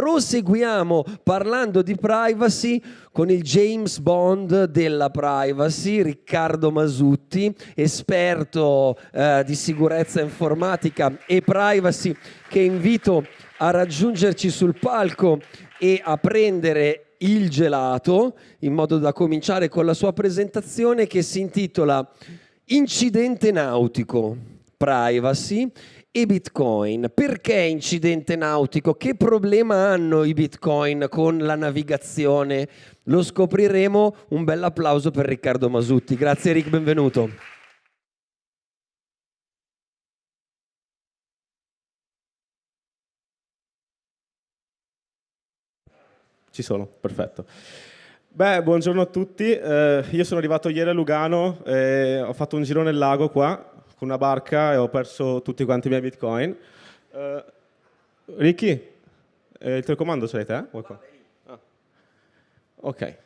proseguiamo parlando di privacy con il James Bond della privacy, Riccardo Masutti, esperto eh, di sicurezza informatica e privacy che invito a raggiungerci sul palco e a prendere il gelato, in modo da cominciare con la sua presentazione che si intitola Incidente nautico, privacy e Bitcoin. Perché incidente nautico? Che problema hanno i Bitcoin con la navigazione? Lo scopriremo. Un bel applauso per Riccardo Masutti. Grazie Ric, benvenuto. Ci sono, perfetto. Beh, buongiorno a tutti. Eh, io sono arrivato ieri a Lugano, eh, ho fatto un giro nel lago qua, con una barca e ho perso tutti quanti i miei bitcoin. Eh, Ricky, eh, il telecomando ce l'hai te? Ah. Ok.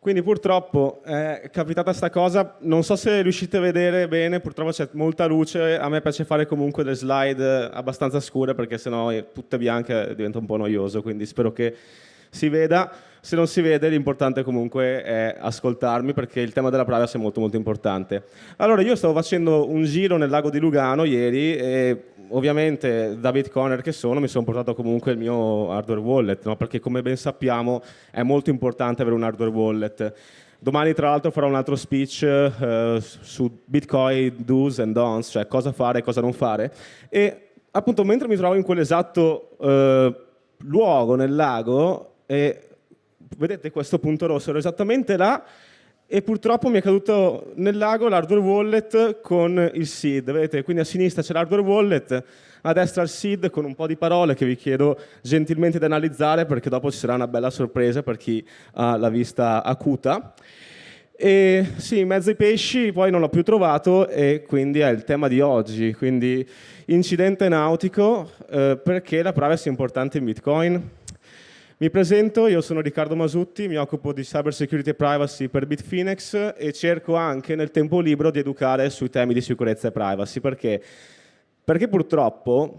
Quindi purtroppo è capitata sta cosa, non so se riuscite a vedere bene, purtroppo c'è molta luce, a me piace fare comunque delle slide abbastanza scure perché sennò tutte bianche diventa un po' noioso, quindi spero che si veda se non si vede l'importante comunque è ascoltarmi perché il tema della privacy è molto molto importante. Allora io stavo facendo un giro nel lago di Lugano ieri e ovviamente da bitcoiner che sono mi sono portato comunque il mio hardware wallet no? perché come ben sappiamo è molto importante avere un hardware wallet. Domani tra l'altro farò un altro speech eh, su Bitcoin do's and don'ts, cioè cosa fare e cosa non fare. E appunto mentre mi trovo in quell'esatto eh, luogo nel lago e vedete questo punto rosso, ero esattamente là e purtroppo mi è caduto nel lago l'hardware wallet con il seed, vedete? Quindi a sinistra c'è l'hardware wallet, a destra il seed con un po' di parole che vi chiedo gentilmente di analizzare perché dopo ci sarà una bella sorpresa per chi ha la vista acuta. E sì, in mezzo ai pesci poi non l'ho più trovato e quindi è il tema di oggi, quindi incidente nautico, eh, perché la privacy è importante in Bitcoin? Mi presento, io sono Riccardo Masutti, mi occupo di cyber security e privacy per Bitfinex e cerco anche nel tempo libero di educare sui temi di sicurezza e privacy. Perché? Perché purtroppo,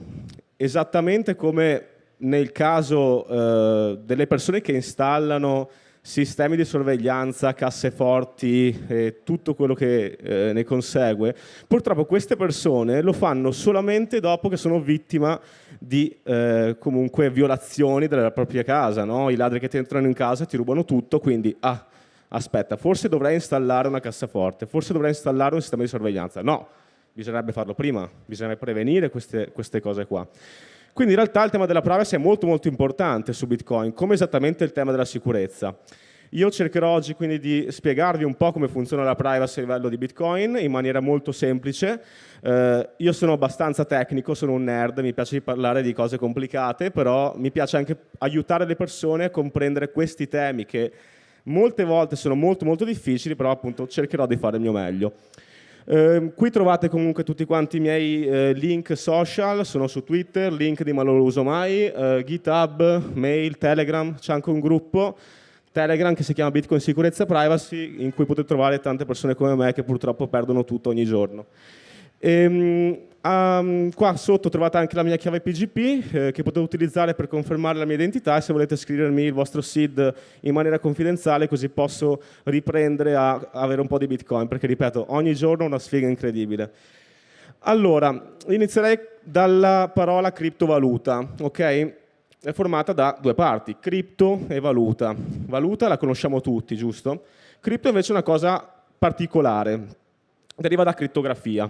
esattamente come nel caso eh, delle persone che installano sistemi di sorveglianza, casseforti e tutto quello che eh, ne consegue, purtroppo queste persone lo fanno solamente dopo che sono vittima di di eh, comunque violazioni della propria casa, no? i ladri che ti entrano in casa ti rubano tutto, quindi ah, aspetta, forse dovrei installare una cassaforte, forse dovrei installare un sistema di sorveglianza. No, bisognerebbe farlo prima, bisognerebbe prevenire queste, queste cose qua. Quindi in realtà il tema della privacy è molto molto importante su Bitcoin, come esattamente il tema della sicurezza. Io cercherò oggi quindi di spiegarvi un po' come funziona la privacy a livello di Bitcoin in maniera molto semplice. Eh, io sono abbastanza tecnico, sono un nerd, mi piace parlare di cose complicate, però mi piace anche aiutare le persone a comprendere questi temi che molte volte sono molto molto difficili, però appunto cercherò di fare il mio meglio. Eh, qui trovate comunque tutti quanti i miei eh, link social, sono su Twitter, LinkedIn ma non lo uso mai, eh, GitHub, mail, Telegram, c'è anche un gruppo Telegram che si chiama Bitcoin Sicurezza Privacy, in cui potete trovare tante persone come me che purtroppo perdono tutto ogni giorno. Ehm, um, qua sotto trovate anche la mia chiave PGP eh, che potete utilizzare per confermare la mia identità e se volete scrivermi il vostro SID in maniera confidenziale così posso riprendere a avere un po' di Bitcoin perché ripeto ogni giorno è una sfiga incredibile. Allora, inizierei dalla parola criptovaluta, ok? è formata da due parti, cripto e valuta. Valuta la conosciamo tutti, giusto? Cripto invece è una cosa particolare, deriva da criptografia.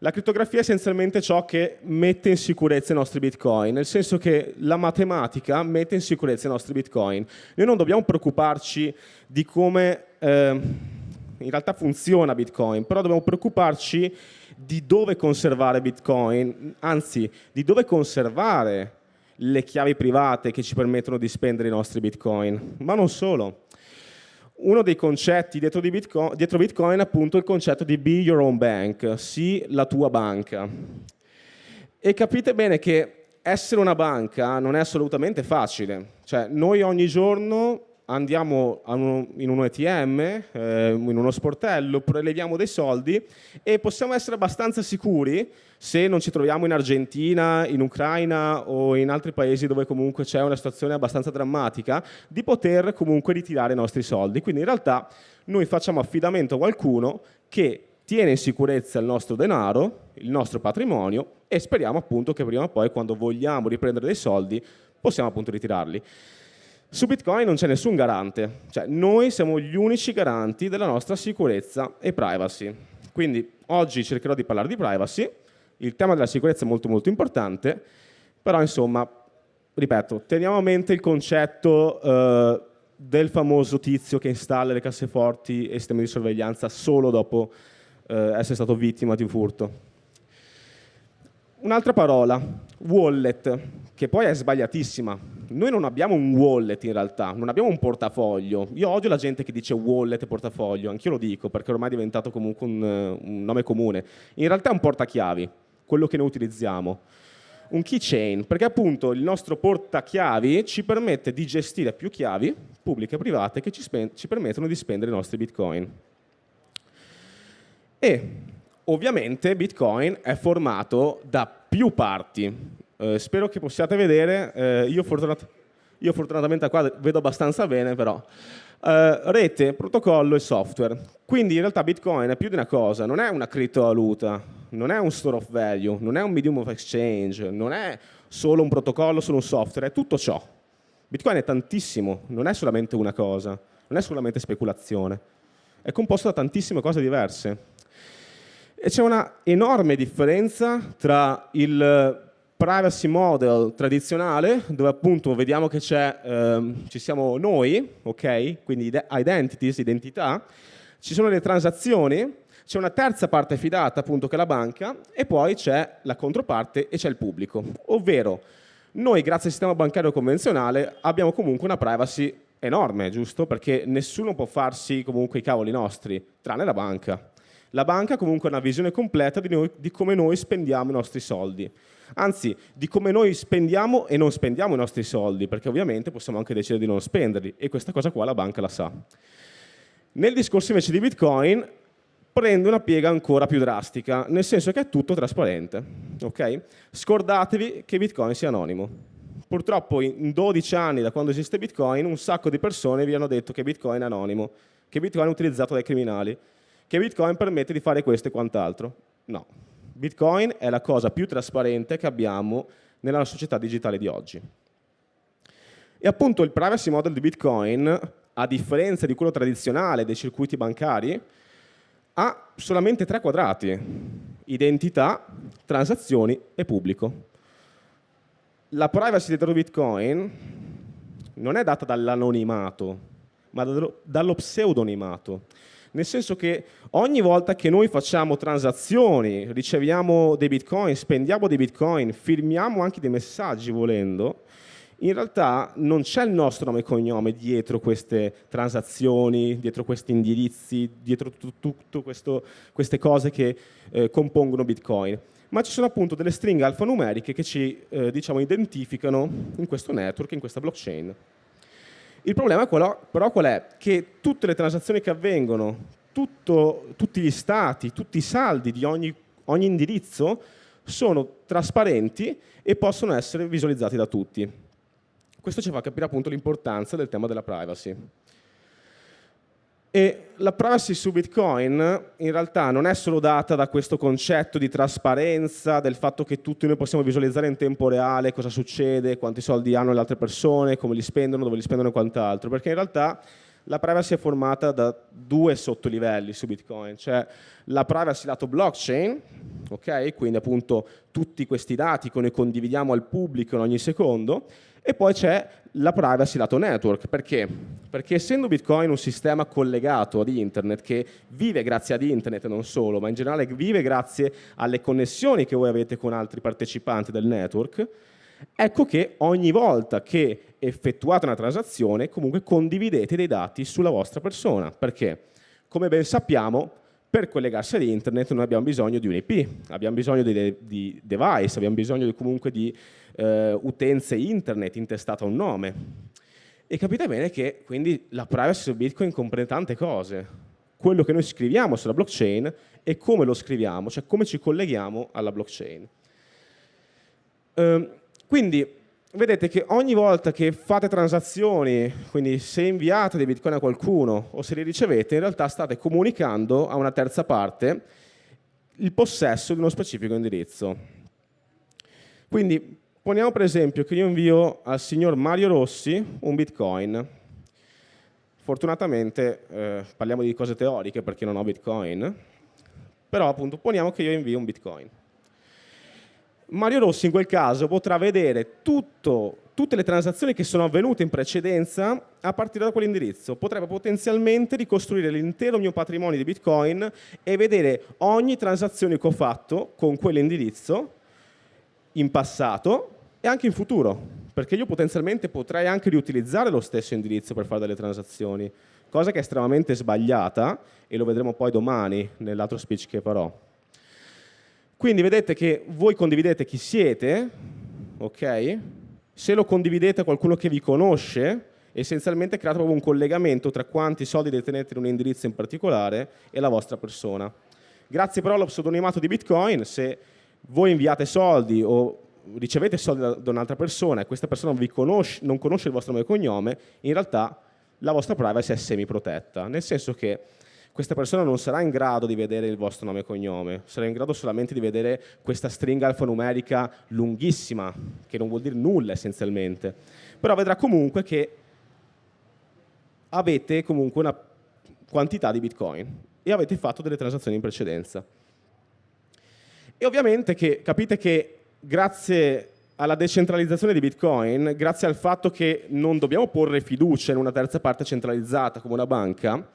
La criptografia è essenzialmente ciò che mette in sicurezza i nostri bitcoin, nel senso che la matematica mette in sicurezza i nostri bitcoin. Noi non dobbiamo preoccuparci di come eh, in realtà funziona bitcoin, però dobbiamo preoccuparci di dove conservare bitcoin, anzi di dove conservare le chiavi private che ci permettono di spendere i nostri bitcoin, ma non solo. Uno dei concetti dietro, di bitcoin, dietro bitcoin, è appunto il concetto di be your own bank, sì la tua banca. E capite bene che essere una banca non è assolutamente facile, cioè noi ogni giorno andiamo in un ATM, eh, in uno sportello, preleviamo dei soldi e possiamo essere abbastanza sicuri se non ci troviamo in Argentina, in Ucraina o in altri paesi dove comunque c'è una situazione abbastanza drammatica, di poter comunque ritirare i nostri soldi. Quindi in realtà noi facciamo affidamento a qualcuno che tiene in sicurezza il nostro denaro, il nostro patrimonio e speriamo appunto che prima o poi quando vogliamo riprendere dei soldi possiamo appunto ritirarli. Su Bitcoin non c'è nessun garante, cioè noi siamo gli unici garanti della nostra sicurezza e privacy. Quindi oggi cercherò di parlare di privacy, il tema della sicurezza è molto molto importante, però insomma, ripeto, teniamo a mente il concetto eh, del famoso tizio che installa le casseforti e sistemi di sorveglianza solo dopo eh, essere stato vittima di un furto. Un'altra parola, wallet, che poi è sbagliatissima, noi non abbiamo un wallet in realtà, non abbiamo un portafoglio. Io odio la gente che dice wallet e portafoglio, anch'io lo dico perché ormai è diventato comunque un, un nome comune. In realtà è un portachiavi, quello che noi utilizziamo. Un keychain, perché appunto il nostro portachiavi ci permette di gestire più chiavi, pubbliche e private, che ci, ci permettono di spendere i nostri bitcoin. E ovviamente Bitcoin è formato da più parti eh, spero che possiate vedere, eh, io, fortunat io, fortunatamente qua vedo abbastanza bene però. Eh, rete, protocollo e software. Quindi in realtà Bitcoin è più di una cosa, non è una criptovaluta, non è un store of value, non è un medium of exchange, non è solo un protocollo, solo un software, è tutto ciò. Bitcoin è tantissimo, non è solamente una cosa, non è solamente speculazione, è composto da tantissime cose diverse. E c'è una enorme differenza tra il privacy model tradizionale, dove appunto vediamo che ehm, ci siamo noi, ok? Quindi identities, identità, ci sono le transazioni, c'è una terza parte fidata appunto che è la banca e poi c'è la controparte e c'è il pubblico, ovvero noi grazie al sistema bancario convenzionale abbiamo comunque una privacy enorme, giusto? Perché nessuno può farsi comunque i cavoli nostri, tranne la banca. La banca comunque ha una visione completa di, noi, di come noi spendiamo i nostri soldi anzi di come noi spendiamo e non spendiamo i nostri soldi, perché ovviamente possiamo anche decidere di non spenderli e questa cosa qua la banca la sa. Nel discorso invece di Bitcoin prende una piega ancora più drastica, nel senso che è tutto trasparente. Okay? Scordatevi che Bitcoin sia anonimo. Purtroppo in 12 anni da quando esiste Bitcoin un sacco di persone vi hanno detto che Bitcoin è anonimo, che Bitcoin è utilizzato dai criminali, che Bitcoin permette di fare questo e quant'altro. No, Bitcoin è la cosa più trasparente che abbiamo nella società digitale di oggi. E appunto il privacy model di Bitcoin, a differenza di quello tradizionale dei circuiti bancari, ha solamente tre quadrati, identità, transazioni e pubblico. La privacy dentro Bitcoin non è data dall'anonimato, ma dallo pseudonimato nel senso che ogni volta che noi facciamo transazioni, riceviamo dei bitcoin, spendiamo dei bitcoin, firmiamo anche dei messaggi volendo, in realtà non c'è il nostro nome e cognome dietro queste transazioni, dietro questi indirizzi, dietro tutte queste cose che eh, compongono Bitcoin, ma ci sono appunto delle stringhe alfanumeriche che ci eh, diciamo, identificano in questo network, in questa blockchain. Il problema però, però qual è? Che tutte le transazioni che avvengono, tutto, tutti gli stati, tutti i saldi di ogni, ogni indirizzo sono trasparenti e possono essere visualizzati da tutti. Questo ci fa capire appunto l'importanza del tema della privacy. E la privacy su Bitcoin in realtà non è solo data da questo concetto di trasparenza, del fatto che tutti noi possiamo visualizzare in tempo reale cosa succede, quanti soldi hanno le altre persone, come li spendono, dove li spendono e quant'altro, perché in realtà la privacy è formata da due sottolivelli su Bitcoin, cioè la privacy lato blockchain, ok? Quindi appunto tutti questi dati che noi condividiamo al pubblico in ogni secondo, e poi c'è la privacy lato network, perché? Perché essendo Bitcoin un sistema collegato ad internet, che vive grazie ad internet non solo, ma in generale vive grazie alle connessioni che voi avete con altri partecipanti del network, ecco che ogni volta che effettuate una transazione, comunque condividete dei dati sulla vostra persona, perché come ben sappiamo per collegarsi ad internet non abbiamo bisogno di un IP, abbiamo bisogno di, di device, abbiamo bisogno comunque di eh, utenze internet intestate a un nome. E capite bene che quindi la privacy su Bitcoin comprende tante cose. Quello che noi scriviamo sulla blockchain e come lo scriviamo, cioè come ci colleghiamo alla blockchain. Ehm, quindi vedete che ogni volta che fate transazioni, quindi se inviate dei bitcoin a qualcuno o se li ricevete, in realtà state comunicando a una terza parte il possesso di uno specifico indirizzo. Quindi poniamo per esempio che io invio al signor Mario Rossi un bitcoin. Fortunatamente eh, parliamo di cose teoriche perché non ho bitcoin, però appunto poniamo che io invio un bitcoin. Mario Rossi in quel caso potrà vedere tutto, tutte le transazioni che sono avvenute in precedenza a partire da quell'indirizzo. Potrebbe potenzialmente ricostruire l'intero mio patrimonio di Bitcoin e vedere ogni transazione che ho fatto con quell'indirizzo in passato e anche in futuro, perché io potenzialmente potrei anche riutilizzare lo stesso indirizzo per fare delle transazioni, cosa che è estremamente sbagliata e lo vedremo poi domani nell'altro speech che farò. Quindi vedete che voi condividete chi siete, ok? Se lo condividete a qualcuno che vi conosce, essenzialmente create proprio un collegamento tra quanti soldi detenete in un indirizzo in particolare e la vostra persona. Grazie però allo pseudonimato di Bitcoin, se voi inviate soldi o ricevete soldi da, un'altra persona e questa persona non, conosce, non conosce il vostro nome e cognome, in realtà la vostra privacy è semi protetta, nel senso che questa persona non sarà in grado di vedere il vostro nome e cognome, sarà in grado solamente di vedere questa stringa alfanumerica lunghissima, che non vuol dire nulla essenzialmente, però vedrà comunque che avete comunque una quantità di bitcoin e avete fatto delle transazioni in precedenza. E ovviamente che, capite che grazie alla decentralizzazione di Bitcoin, grazie al fatto che non dobbiamo porre fiducia in una terza parte centralizzata come una banca,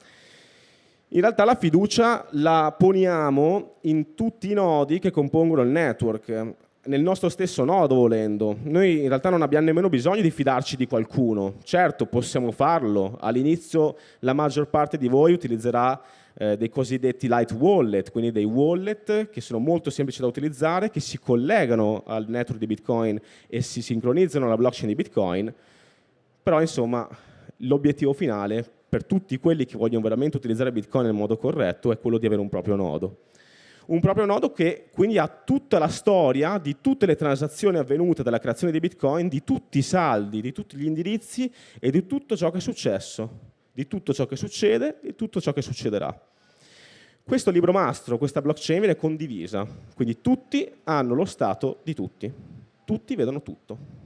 in realtà la fiducia la poniamo in tutti i nodi che compongono il network, nel nostro stesso nodo volendo. Noi in realtà non abbiamo nemmeno bisogno di fidarci di qualcuno. Certo, possiamo farlo. All'inizio la maggior parte di voi utilizzerà eh, dei cosiddetti light wallet, quindi dei wallet che sono molto semplici da utilizzare, che si collegano al network di Bitcoin e si sincronizzano alla blockchain di Bitcoin. Però insomma, l'obiettivo finale per tutti quelli che vogliono veramente utilizzare Bitcoin nel modo corretto è quello di avere un proprio nodo. Un proprio nodo che quindi ha tutta la storia di tutte le transazioni avvenute dalla creazione di Bitcoin, di tutti i saldi, di tutti gli indirizzi e di tutto ciò che è successo, di tutto ciò che succede e di tutto ciò che succederà. Questo libro mastro, questa blockchain viene condivisa, quindi tutti hanno lo stato di tutti, tutti vedono tutto.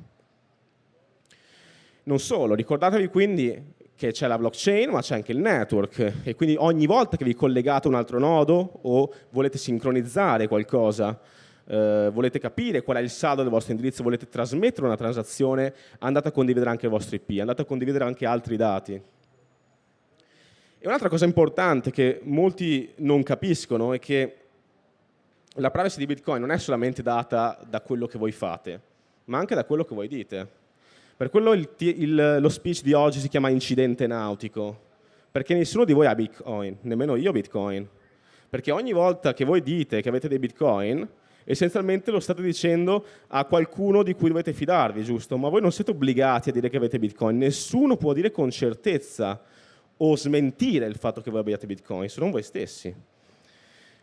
Non solo, ricordatevi quindi che c'è la blockchain ma c'è anche il network e quindi ogni volta che vi collegate a un altro nodo o volete sincronizzare qualcosa, eh, volete capire qual è il saldo del vostro indirizzo, volete trasmettere una transazione, andate a condividere anche i vostri IP, andate a condividere anche altri dati. E un'altra cosa importante che molti non capiscono è che la privacy di Bitcoin non è solamente data da quello che voi fate, ma anche da quello che voi dite. Per quello il, il, lo speech di oggi si chiama incidente nautico, perché nessuno di voi ha Bitcoin, nemmeno io ho Bitcoin. Perché ogni volta che voi dite che avete dei Bitcoin, essenzialmente lo state dicendo a qualcuno di cui dovete fidarvi, giusto? Ma voi non siete obbligati a dire che avete Bitcoin, nessuno può dire con certezza o smentire il fatto che voi abbiate Bitcoin, se non voi stessi.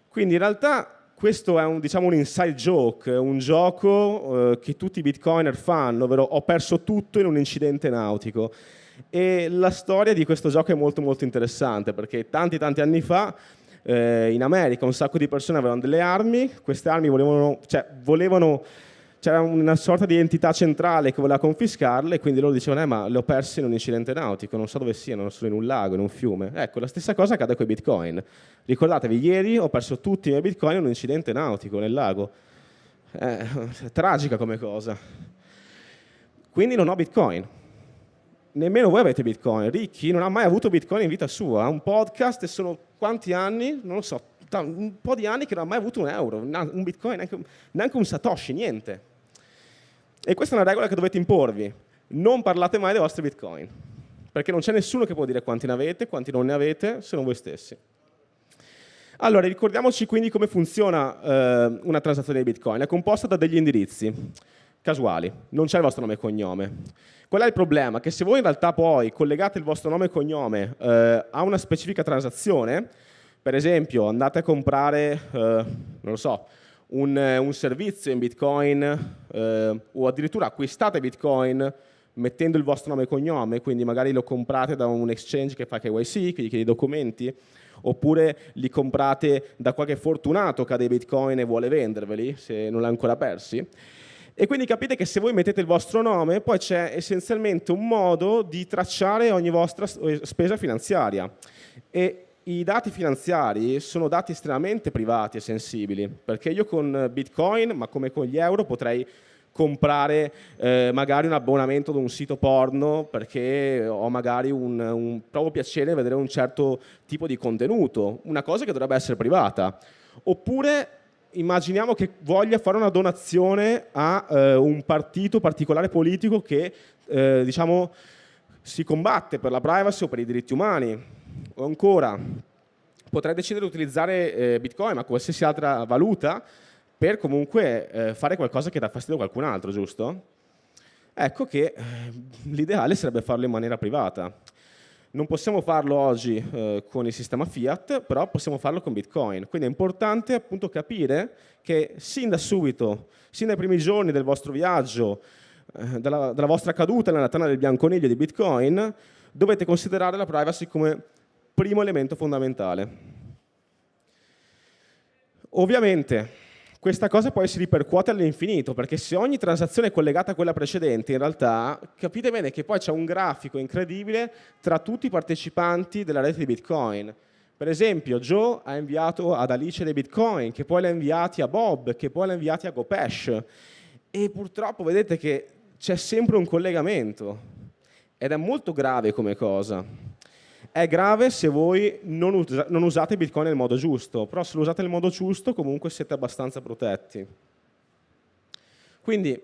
Quindi in realtà questo è un, diciamo, un inside joke, un gioco eh, che tutti i bitcoiner fanno, ovvero ho perso tutto in un incidente nautico. E la storia di questo gioco è molto molto interessante perché tanti tanti anni fa eh, in America un sacco di persone avevano delle armi, queste armi volevano, cioè, volevano c'era una sorta di entità centrale che voleva confiscarle, quindi loro dicevano, eh, ma le ho perse in un incidente nautico, non so dove siano, sono in un lago, in un fiume. Ecco, la stessa cosa accade con i bitcoin. Ricordatevi, ieri ho perso tutti i miei bitcoin in un incidente nautico nel lago. È eh, tragica come cosa. Quindi non ho bitcoin. Nemmeno voi avete bitcoin. Ricchi non ha mai avuto bitcoin in vita sua. Ha un podcast e sono quanti anni? Non lo so, un po' di anni che non ha mai avuto un euro, un bitcoin, neanche, neanche un satoshi, niente. E questa è una regola che dovete imporvi. Non parlate mai dei vostri bitcoin, perché non c'è nessuno che può dire quanti ne avete, quanti non ne avete, se non voi stessi. Allora, ricordiamoci quindi come funziona eh, una transazione di bitcoin. È composta da degli indirizzi casuali, non c'è il vostro nome e cognome. Qual è il problema? Che se voi in realtà poi collegate il vostro nome e cognome eh, a una specifica transazione, per esempio andate a comprare, eh, non lo so, un, un servizio in Bitcoin eh, o addirittura acquistate Bitcoin mettendo il vostro nome e cognome, quindi magari lo comprate da un exchange che fa KYC, che chiede i documenti, oppure li comprate da qualche fortunato che ha dei bitcoin e vuole venderveli, se non l'ha ancora persi. E quindi capite che se voi mettete il vostro nome, poi c'è essenzialmente un modo di tracciare ogni vostra spesa finanziaria. E i dati finanziari sono dati estremamente privati e sensibili, perché io con Bitcoin, ma come con gli euro, potrei comprare eh, magari un abbonamento ad un sito porno perché ho magari un, un provo piacere a vedere un certo tipo di contenuto, una cosa che dovrebbe essere privata. Oppure immaginiamo che voglia fare una donazione a eh, un partito particolare politico che eh, diciamo, si combatte per la privacy o per i diritti umani o ancora, potrei decidere di utilizzare eh, Bitcoin, ma qualsiasi altra valuta, per comunque eh, fare qualcosa che dà fastidio a qualcun altro, giusto? Ecco che eh, l'ideale sarebbe farlo in maniera privata. Non possiamo farlo oggi eh, con il sistema fiat, però possiamo farlo con Bitcoin. Quindi è importante appunto capire che sin da subito, sin dai primi giorni del vostro viaggio, eh, dalla, dalla, vostra caduta nella tana del bianconiglio di Bitcoin, dovete considerare la privacy come Primo elemento fondamentale. Ovviamente questa cosa poi si ripercuote all'infinito, perché se ogni transazione è collegata a quella precedente, in realtà capite bene che poi c'è un grafico incredibile tra tutti i partecipanti della rete di Bitcoin. Per esempio, Joe ha inviato ad Alice dei Bitcoin, che poi li ha inviati a Bob, che poi li ha inviati a Gopesh. E purtroppo vedete che c'è sempre un collegamento ed è molto grave come cosa. È grave se voi non, usa- non usate Bitcoin nel modo giusto, però se lo usate nel modo giusto comunque siete abbastanza protetti. Quindi,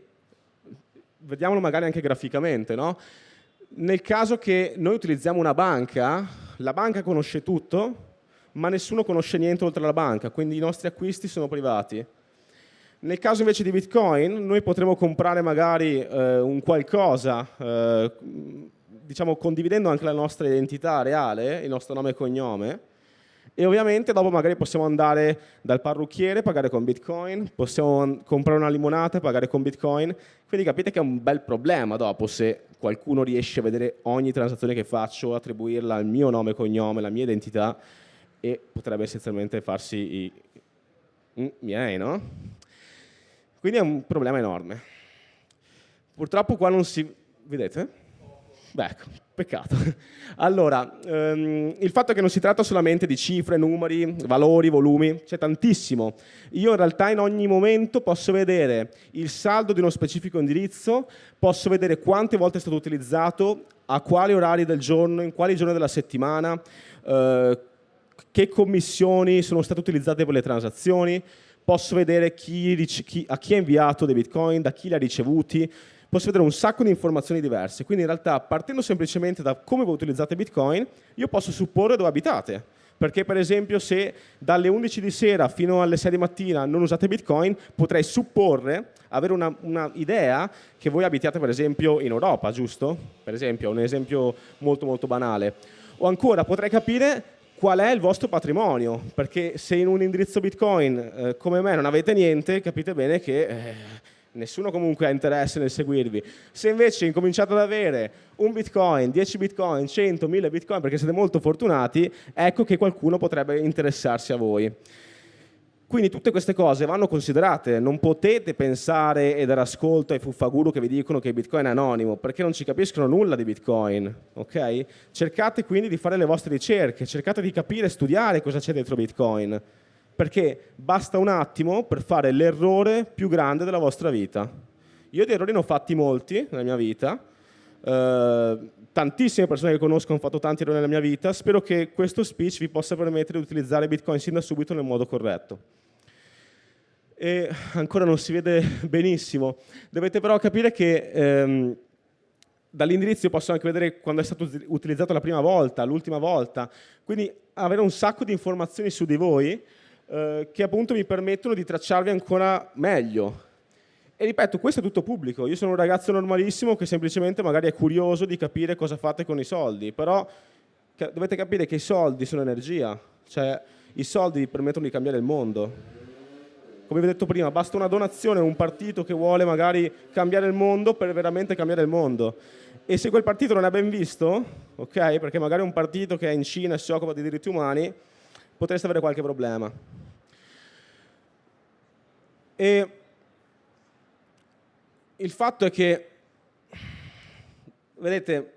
vediamolo magari anche graficamente, no? Nel caso che noi utilizziamo una banca, la banca conosce tutto, ma nessuno conosce niente oltre la banca, quindi i nostri acquisti sono privati. Nel caso invece di Bitcoin, noi potremmo comprare magari eh, un qualcosa, eh, diciamo, condividendo anche la nostra identità reale, il nostro nome e cognome. E ovviamente dopo magari possiamo andare dal parrucchiere, pagare con bitcoin, possiamo comprare una limonata e pagare con bitcoin. Quindi capite che è un bel problema dopo se qualcuno riesce a vedere ogni transazione che faccio, attribuirla al mio nome e cognome, la mia identità e potrebbe essenzialmente farsi i mm, miei, no? Quindi è un problema enorme. Purtroppo qua non si... Vedete? Beh, ecco, peccato. Allora, ehm, il fatto che non si tratta solamente di cifre, numeri, valori, volumi, c'è tantissimo. Io in realtà in ogni momento posso vedere il saldo di uno specifico indirizzo, posso vedere quante volte è stato utilizzato, a quali orari del giorno, in quali giorni della settimana, eh, che commissioni sono state utilizzate per le transazioni, posso vedere chi, chi, a chi ha inviato dei bitcoin, da chi li ha ricevuti, posso vedere un sacco di informazioni diverse. Quindi in realtà partendo semplicemente da come voi utilizzate Bitcoin, io posso supporre dove abitate. Perché per esempio se dalle 11 di sera fino alle 6 di mattina non usate Bitcoin, potrei supporre, avere una, una idea che voi abitiate per esempio in Europa, giusto? Per esempio, un esempio molto molto banale. O ancora potrei capire qual è il vostro patrimonio, perché se in un indirizzo Bitcoin eh, come me non avete niente, capite bene che eh, nessuno comunque ha interesse nel seguirvi. Se invece incominciate ad avere un bitcoin, 10 bitcoin, 100, 1000 bitcoin perché siete molto fortunati, ecco che qualcuno potrebbe interessarsi a voi. Quindi tutte queste cose vanno considerate, non potete pensare e dare ascolto ai fuffaguru che vi dicono che Bitcoin è anonimo, perché non ci capiscono nulla di Bitcoin, ok? Cercate quindi di fare le vostre ricerche, cercate di capire e studiare cosa c'è dentro Bitcoin perché basta un attimo per fare l'errore più grande della vostra vita. Io di errori ne ho fatti molti nella mia vita, eh, tantissime persone che conosco hanno fatto tanti errori nella mia vita, spero che questo speech vi possa permettere di utilizzare Bitcoin sin da subito nel modo corretto. E ancora non si vede benissimo, dovete però capire che... Ehm, dall'indirizzo posso anche vedere quando è stato utilizzato la prima volta, l'ultima volta, quindi avere un sacco di informazioni su di voi eh, che appunto mi permettono di tracciarvi ancora meglio. E ripeto, questo è tutto pubblico, io sono un ragazzo normalissimo che semplicemente magari è curioso di capire cosa fate con i soldi, però dovete capire che i soldi sono energia, cioè i soldi vi permettono di cambiare il mondo. Come vi ho detto prima, basta una donazione, a un partito che vuole magari cambiare il mondo per veramente cambiare il mondo. E se quel partito non è ben visto, ok, perché magari è un partito che è in Cina e si occupa di diritti umani, potreste avere qualche problema. E il fatto è che, vedete,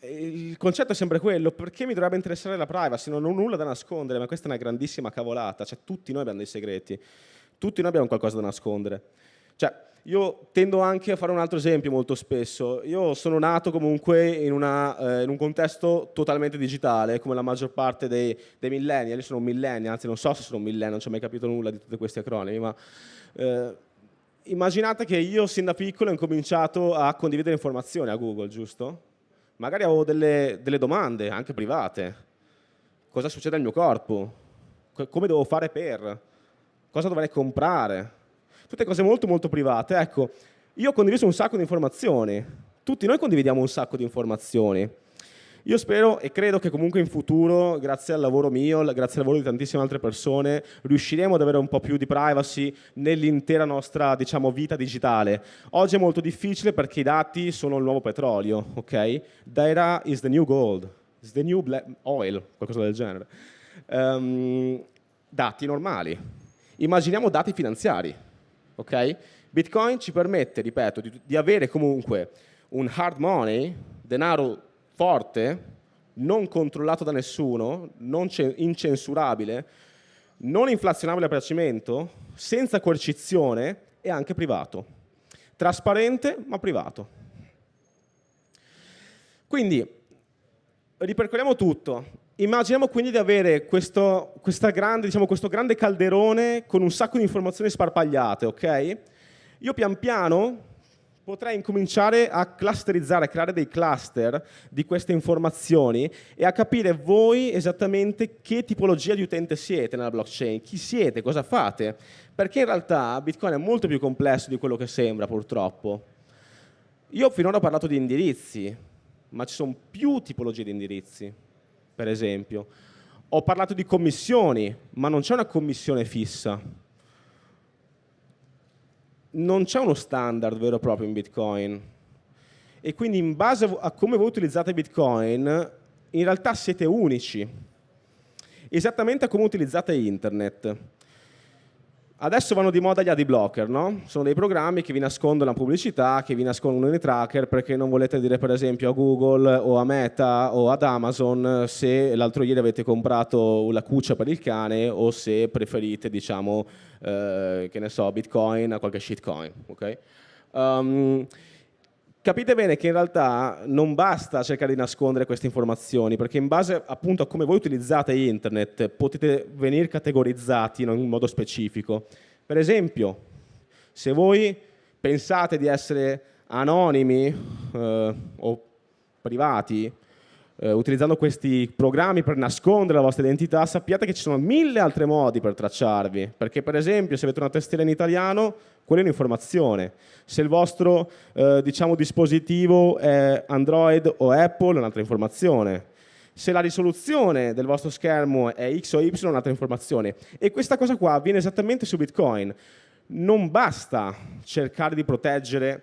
il concetto è sempre quello, perché mi dovrebbe interessare la privacy? Non ho nulla da nascondere, ma questa è una grandissima cavolata, cioè tutti noi abbiamo dei segreti, tutti noi abbiamo qualcosa da nascondere. Cioè, io tendo anche a fare un altro esempio molto spesso. Io sono nato comunque in, una, eh, in un contesto totalmente digitale, come la maggior parte dei, dei millennial. Io sono un millennial, anzi non so se sono un millennial, non ci ho mai capito nulla di tutti questi acronimi, ma... Eh, immaginate che io sin da piccolo ho incominciato a condividere informazioni a Google, giusto? Magari avevo delle, delle domande, anche private. Cosa succede al mio corpo? Come devo fare per? Cosa dovrei comprare? tutte cose molto molto private. Ecco, io ho condiviso un sacco di informazioni, tutti noi condividiamo un sacco di informazioni. Io spero e credo che comunque in futuro, grazie al lavoro mio, grazie al lavoro di tantissime altre persone, riusciremo ad avere un po' più di privacy nell'intera nostra, diciamo, vita digitale. Oggi è molto difficile perché i dati sono il nuovo petrolio, ok? Data is the new gold, is the new oil, qualcosa del genere. Um, dati normali. Immaginiamo dati finanziari ok? Bitcoin ci permette, ripeto, di, di avere comunque un hard money, denaro forte, non controllato da nessuno, non incensurabile, non inflazionabile a piacimento, senza coercizione e anche privato. Trasparente ma privato. Quindi, ripercorriamo tutto. Immaginiamo quindi di avere questo, grande, diciamo, questo grande calderone con un sacco di informazioni sparpagliate, ok? Io pian piano potrei incominciare a clusterizzare, a creare dei cluster di queste informazioni e a capire voi esattamente che tipologia di utente siete nella blockchain, chi siete, cosa fate, perché in realtà Bitcoin è molto più complesso di quello che sembra purtroppo. Io finora ho parlato di indirizzi, ma ci sono più tipologie di indirizzi per esempio. Ho parlato di commissioni, ma non c'è una commissione fissa. Non c'è uno standard vero e proprio in Bitcoin. E quindi in base a come voi utilizzate Bitcoin, in realtà siete unici. Esattamente come utilizzate Internet. Adesso vanno di moda gli ad blocker, no? Sono dei programmi che vi nascondono la pubblicità, che vi nascondono i tracker perché non volete dire per esempio a Google o a Meta o ad Amazon eh, se l'altro ieri avete comprato la cuccia per il cane o se preferite, diciamo, eh, che ne so, Bitcoin a qualche shitcoin, ok? Um, Capite bene che in realtà non basta cercare di nascondere queste informazioni, perché in base appunto a come voi utilizzate internet potete venire categorizzati in un modo specifico. Per esempio, se voi pensate di essere anonimi eh, o privati, eh, utilizzando questi programmi per nascondere la vostra identità, sappiate che ci sono mille altri modi per tracciarvi, perché per esempio se avete una tastiera in italiano, quella è un'informazione. Se il vostro eh, diciamo, dispositivo è Android o Apple, è un'altra informazione. Se la risoluzione del vostro schermo è X o Y, è un'altra informazione. E questa cosa qua avviene esattamente su Bitcoin. Non basta cercare di proteggere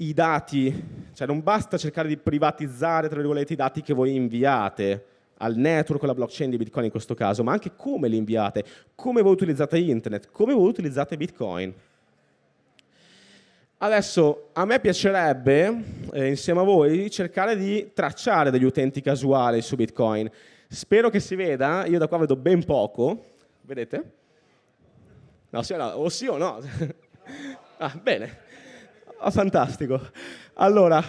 i dati, cioè non basta cercare di privatizzare tra virgolette i dati che voi inviate al network, alla blockchain di Bitcoin in questo caso, ma anche come li inviate, come voi utilizzate internet, come voi utilizzate Bitcoin. Adesso a me piacerebbe, eh, insieme a voi, cercare di tracciare degli utenti casuali su Bitcoin. Spero che si veda, io da qua vedo ben poco, vedete? No, sì o no? O sì o no? ah, bene. Ah, fantastico. Allora,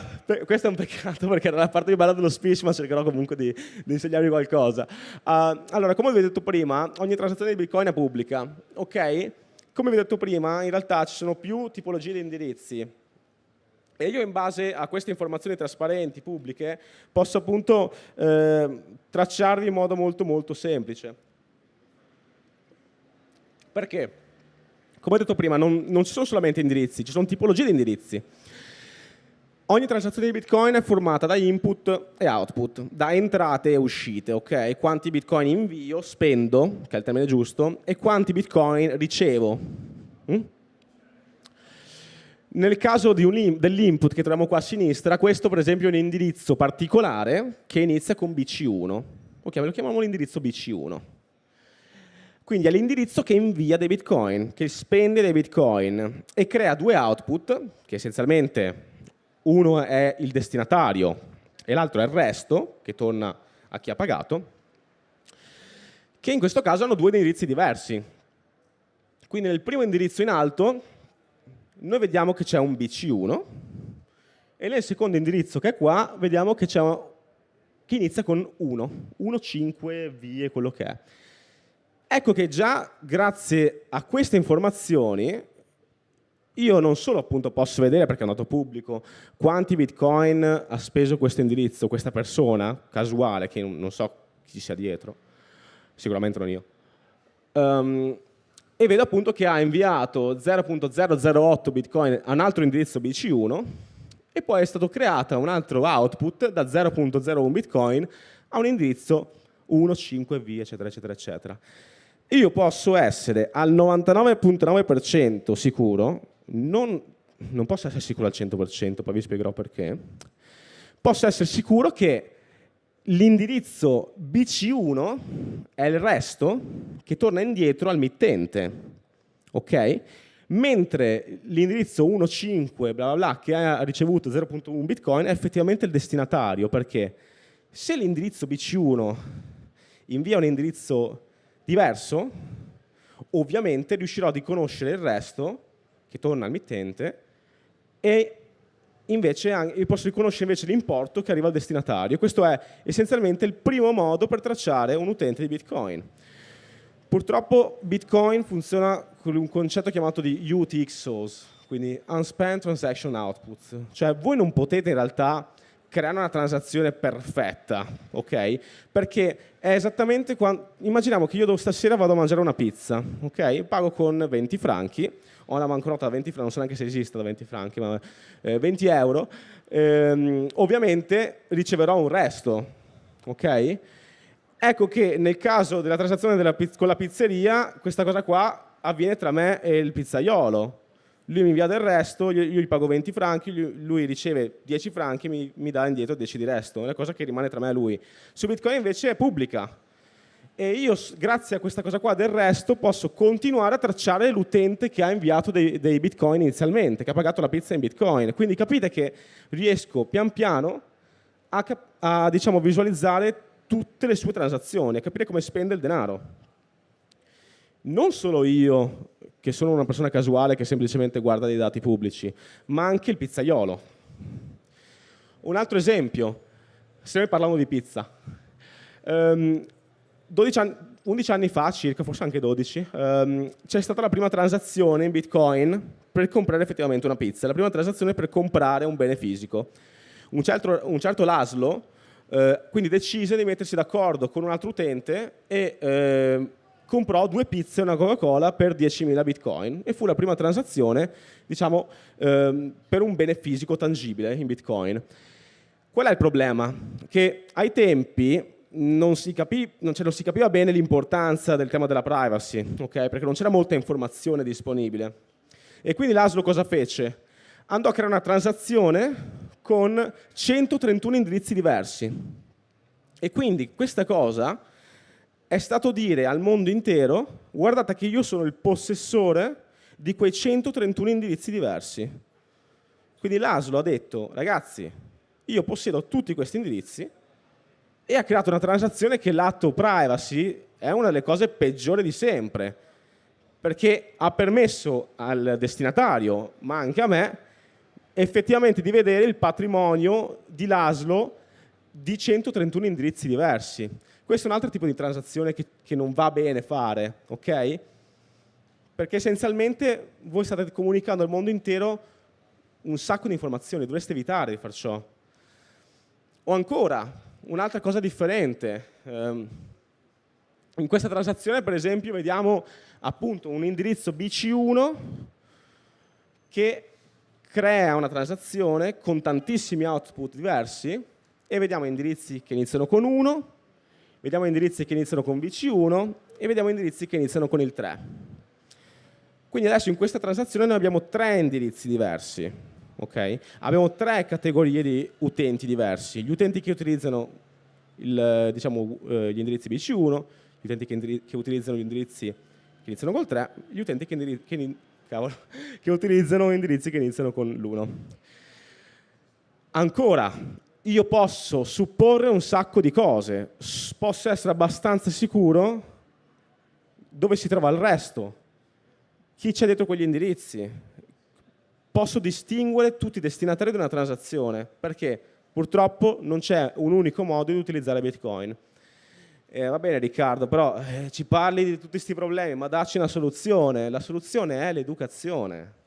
questo è un peccato perché era la parte più bella dello speech, ma cercherò comunque di, di insegnarvi qualcosa. Uh, allora, come vi ho detto prima, ogni transazione di Bitcoin è pubblica, ok? Come vi ho detto prima, in realtà ci sono più tipologie di indirizzi. E io in base a queste informazioni trasparenti, pubbliche, posso appunto eh, tracciarli in modo molto molto semplice. Perché? come ho detto prima, non, non ci sono solamente indirizzi, ci sono tipologie di indirizzi. Ogni transazione di Bitcoin è formata da input e output, da entrate e uscite, ok? Quanti Bitcoin invio, spendo, che è il termine giusto, e quanti Bitcoin ricevo. Mm? Nel caso dell'input che troviamo qua a sinistra, questo per esempio è un indirizzo particolare che inizia con BC1. Ok, lo chiamiamo l'indirizzo BC1. Quindi è l'indirizzo che invia dei bitcoin, che spende dei bitcoin e crea due output, che essenzialmente uno è il destinatario e l'altro è il resto, che torna a chi ha pagato, che in questo caso hanno due indirizzi diversi. Quindi nel primo indirizzo in alto noi vediamo che c'è un BC1 e nel secondo indirizzo che è qua vediamo che, che inizia con 1, 1, 5, vie, quello che è. Ecco che già grazie a queste informazioni io non solo appunto posso vedere, perché è un pubblico, quanti bitcoin ha speso questo indirizzo, questa persona casuale, che non so chi sia dietro, sicuramente non io, um, e vedo appunto che ha inviato 0.008 bitcoin a un altro indirizzo BC1 e poi è stato creato un altro output da 0.01 bitcoin a un indirizzo 1, 5, V, eccetera, eccetera, eccetera io posso essere al 99.9% sicuro, non, non posso essere sicuro al 100%, poi vi spiegherò perché, posso essere sicuro che l'indirizzo BC1 è il resto che torna indietro al mittente, ok? Mentre l'indirizzo 1.5 bla bla bla che ha ricevuto 0.1 bitcoin è effettivamente il destinatario, perché se l'indirizzo BC1 invia un indirizzo diverso, ovviamente riuscirò a conoscere il resto che torna al mittente e invece posso riconoscere invece l'importo che arriva al destinatario. Questo è essenzialmente il primo modo per tracciare un utente di Bitcoin. Purtroppo Bitcoin funziona con un concetto chiamato di UTXOs, quindi Unspent Transaction Outputs. Cioè voi non potete in realtà creare una transazione perfetta, ok? Perché è esattamente quando... Immaginiamo che io stasera vado a mangiare una pizza, ok? Pago con 20 franchi, ho una banconota da 20 franchi, non so neanche se esiste da 20 franchi, ma eh, 20 euro. Ehm, ovviamente riceverò un resto, ok? Ecco che nel caso della transazione della, con la pizzeria, questa cosa qua avviene tra me e il pizzaiolo, lui mi invia del resto, io, gli pago 20 franchi, lui, riceve 10 franchi, mi, mi, dà indietro 10 di resto, è una cosa che rimane tra me e lui. Su Bitcoin invece è pubblica e io grazie a questa cosa qua del resto posso continuare a tracciare l'utente che ha inviato dei, dei Bitcoin inizialmente, che ha pagato la pizza in Bitcoin. Quindi capite che riesco pian piano a, a diciamo, visualizzare tutte le sue transazioni, a capire come spende il denaro non solo io, che sono una persona casuale che semplicemente guarda dei dati pubblici, ma anche il pizzaiolo. Un altro esempio, se noi parliamo di pizza. Um, 12 anni, 11 anni fa circa, forse anche 12, um, ehm, c'è stata la prima transazione in Bitcoin per comprare effettivamente una pizza, la prima transazione per comprare un bene fisico. Un certo, un certo Laszlo eh, quindi decise di mettersi d'accordo con un altro utente e eh, comprò due pizze e una Coca-Cola per 10.000 bitcoin e fu la prima transazione, diciamo, ehm, per un bene fisico tangibile in bitcoin. Qual è il problema? Che ai tempi non si, capì, non, cioè non si capiva bene l'importanza del tema della privacy, ok? perché non c'era molta informazione disponibile. E quindi l'ASLO cosa fece? Andò a creare una transazione con 131 indirizzi diversi. E quindi questa cosa è stato dire al mondo intero, guardate che io sono il possessore di quei 131 indirizzi diversi. Quindi l'ASLO ha detto, ragazzi, io possiedo tutti questi indirizzi e ha creato una transazione che l'atto privacy è una delle cose peggiori di sempre, perché ha permesso al destinatario, ma anche a me, effettivamente di vedere il patrimonio di l'ASLO di 131 indirizzi diversi. Questo è un altro tipo di transazione che, che non va bene fare, ok? Perché essenzialmente voi state comunicando al mondo intero un sacco di informazioni, dovreste evitare di far ciò. O ancora, un'altra cosa differente. Ehm, in questa transazione, per esempio, vediamo appunto un indirizzo BC1 che crea una transazione con tantissimi output diversi e vediamo indirizzi che iniziano con 1, Vediamo indirizzi che iniziano con VC1 e vediamo indirizzi che iniziano con il 3. Quindi adesso in questa transazione noi abbiamo tre indirizzi diversi. Okay? Abbiamo tre categorie di utenti diversi. Gli utenti che utilizzano il, diciamo, eh, gli indirizzi BC1, gli utenti che, che, utilizzano gli indirizzi che iniziano col 3, gli utenti che, che, cavolo, che utilizzano indirizzi che iniziano con l'1. Ancora, io posso supporre un sacco di cose, posso essere abbastanza sicuro dove si trova il resto, chi c'è dietro quegli indirizzi. Posso distinguere tutti i destinatari di una transazione, perché purtroppo non c'è un unico modo di utilizzare Bitcoin. Eh, va bene Riccardo, però eh, ci parli di tutti questi problemi, ma dacci una soluzione. La soluzione è l'educazione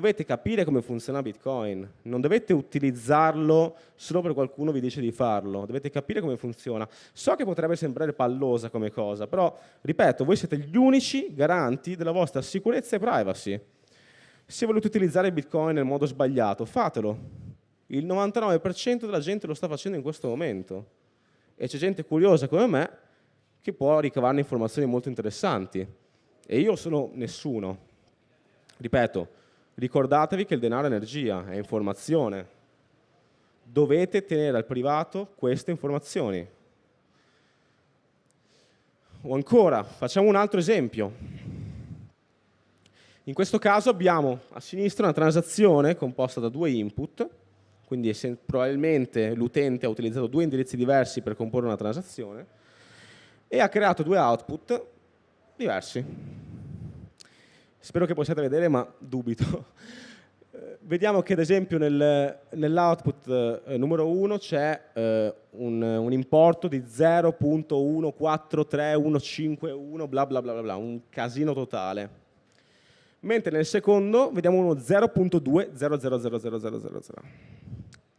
dovete capire come funziona Bitcoin, non dovete utilizzarlo solo perché qualcuno vi dice di farlo, dovete capire come funziona. So che potrebbe sembrare pallosa come cosa, però ripeto, voi siete gli unici garanti della vostra sicurezza e privacy. Se volete utilizzare Bitcoin nel modo sbagliato, fatelo. Il 99% della gente lo sta facendo in questo momento e c'è gente curiosa come me che può ricavarne informazioni molto interessanti. E io sono nessuno. Ripeto, Ricordatevi che il denaro è energia, è informazione. Dovete tenere al privato queste informazioni. O ancora, facciamo un altro esempio. In questo caso abbiamo a sinistra una transazione composta da due input, quindi probabilmente l'utente ha utilizzato due indirizzi diversi per comporre una transazione, e ha creato due output diversi. Spero che possiate vedere, ma dubito. Eh, vediamo che ad esempio nel, nell'output eh, numero 1 c'è eh, un, un, importo di 0.143151 bla bla bla bla un casino totale. Mentre nel secondo vediamo uno 0.20000000.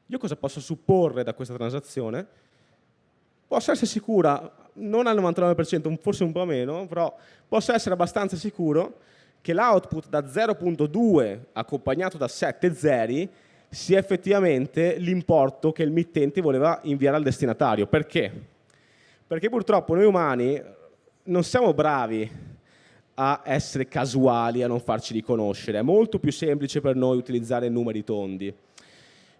Io cosa posso supporre da questa transazione? Posso essere sicura, non al 99%, forse un po' meno, però posso essere abbastanza sicuro che l'output da 0.2 accompagnato da 7 zeri sia effettivamente l'importo che il mittente voleva inviare al destinatario. Perché? Perché purtroppo noi umani non siamo bravi a essere casuali, a non farci riconoscere. È molto più semplice per noi utilizzare numeri tondi.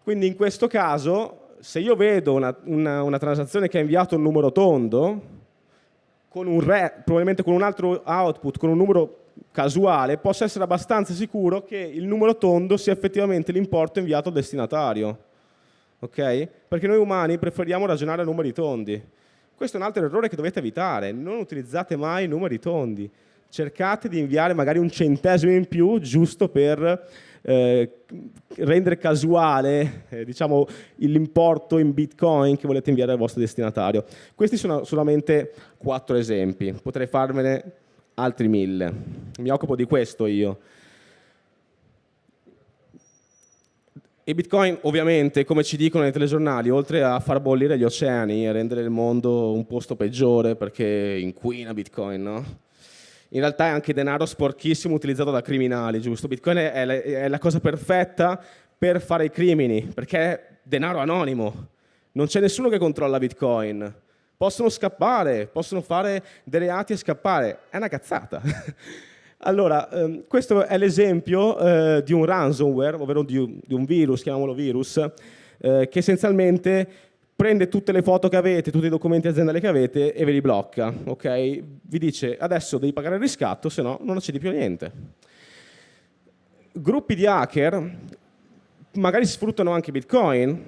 Quindi in questo caso, se io vedo una, una, una transazione che ha inviato un numero tondo, con un re, probabilmente con un altro output, con un numero casuale, posso essere abbastanza sicuro che il numero tondo sia effettivamente l'importo inviato al destinatario. Ok? Perché noi umani preferiamo ragionare a numeri tondi. Questo è un altro errore che dovete evitare, non utilizzate mai numeri tondi. Cercate di inviare magari un centesimo in più giusto per eh, rendere casuale eh, diciamo, l'importo in bitcoin che volete inviare al vostro destinatario. Questi sono solamente quattro esempi, potrei farvene altri mille. Mi occupo di questo io. E Bitcoin ovviamente, come ci dicono nei telegiornali, oltre a far bollire gli oceani e rendere il mondo un posto peggiore perché inquina Bitcoin, no? In realtà è anche denaro sporchissimo utilizzato da criminali, giusto? Bitcoin è la, è la cosa perfetta per fare i crimini, perché è denaro anonimo. Non c'è nessuno che controlla Bitcoin possono scappare, possono fare dei reati e scappare. È una cazzata. Allora, ehm, questo è l'esempio eh, di un ransomware, ovvero di un, virus, chiamiamolo virus, eh, che essenzialmente prende tutte le foto che avete, tutti i documenti aziendali che avete e ve li blocca, ok? Vi dice adesso devi pagare il riscatto, se no non accedi più a niente. Gruppi di hacker magari sfruttano anche Bitcoin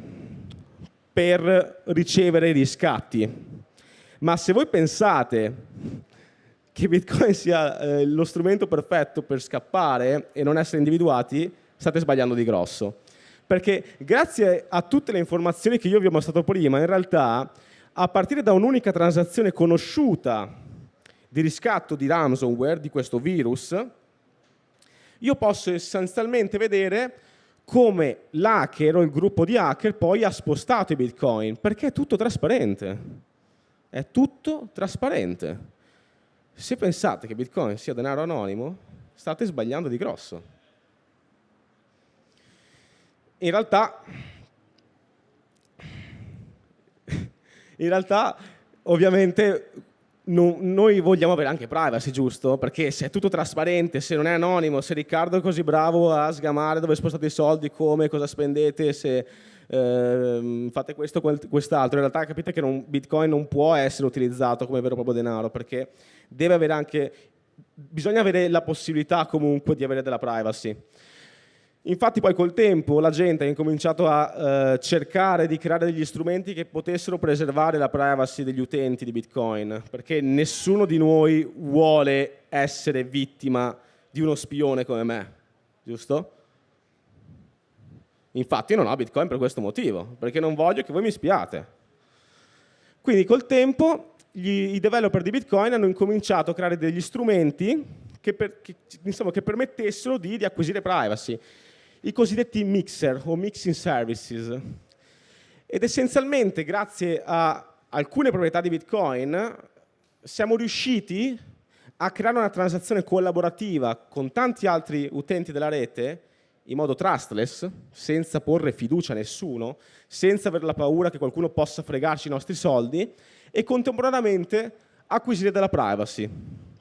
per ricevere riscatti, ma se voi pensate che Bitcoin sia eh, lo strumento perfetto per scappare e non essere individuati, state sbagliando di grosso. Perché grazie a tutte le informazioni che io vi ho mostrato prima, in realtà a partire da un'unica transazione conosciuta di riscatto di ransomware, di questo virus, io posso essenzialmente vedere come l'hacker o il gruppo di hacker poi ha spostato i bitcoin, perché è tutto trasparente. È tutto trasparente. Se pensate che Bitcoin sia denaro anonimo, state sbagliando di grosso. In realtà, in realtà ovviamente No, noi vogliamo avere anche privacy, giusto? Perché se è tutto trasparente, se non è anonimo, se Riccardo è così bravo a sgamare dove spostate i soldi, come, cosa spendete, se eh, fate questo, quest'altro. In realtà capite che non, Bitcoin non può essere utilizzato come vero e proprio denaro perché deve avere anche, bisogna avere la possibilità comunque di avere della privacy. Infatti poi col tempo la gente ha incominciato a eh, cercare di creare degli strumenti che potessero preservare la privacy degli utenti di Bitcoin, perché nessuno di noi vuole essere vittima di uno spione come me, giusto? Infatti io non ho Bitcoin per questo motivo, perché non voglio che voi mi spiate. Quindi col tempo gli, i developer di Bitcoin hanno incominciato a creare degli strumenti che, per, che, insomma, che permettessero di, di, acquisire privacy, i cosiddetti mixer o mixing services. Ed essenzialmente grazie a alcune proprietà di Bitcoin siamo riusciti a creare una transazione collaborativa con tanti altri utenti della rete in modo trustless, senza porre fiducia a nessuno, senza avere la paura che qualcuno possa fregarci i nostri soldi e contemporaneamente acquisire della privacy.